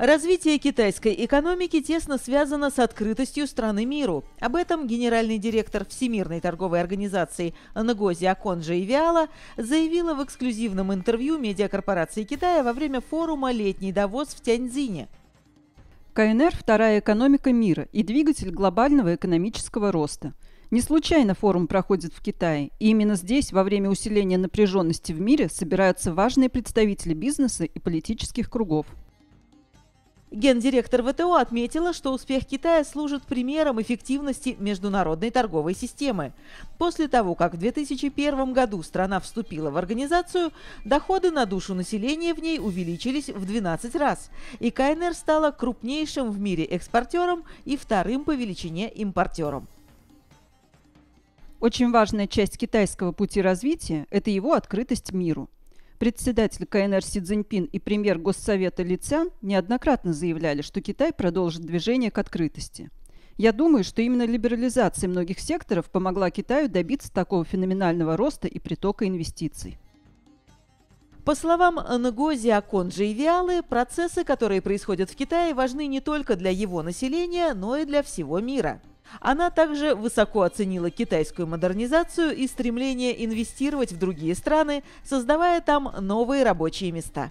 Развитие китайской экономики тесно связано с открытостью страны миру. Об этом генеральный директор Всемирной торговой организации Нгози Аконжа Ивиала заявила в эксклюзивном интервью медиакорпорации Китая во время форума «Летний довоз» в Тяньцзине. КНР – вторая экономика мира и двигатель глобального экономического роста. Не случайно форум проходит в Китае, и именно здесь во время усиления напряженности в мире собираются важные представители бизнеса и политических кругов. Гендиректор ВТО отметила, что успех Китая служит примером эффективности международной торговой системы. После того, как в 2001 году страна вступила в организацию, доходы на душу населения в ней увеличились в 12 раз, и КНР стала крупнейшим в мире экспортером и вторым по величине импортером. Очень важная часть китайского пути развития – это его открытость миру – Председатель КНР Си Цзиньпин и премьер Госсовета Ли Цян неоднократно заявляли, что Китай продолжит движение к открытости. Я думаю, что именно либерализация многих секторов помогла Китаю добиться такого феноменального роста и притока инвестиций. По словам Нгози Аконджи и Виалы, процессы, которые происходят в Китае, важны не только для его населения, но и для всего мира. Она также высоко оценила китайскую модернизацию и стремление инвестировать в другие страны, создавая там новые рабочие места.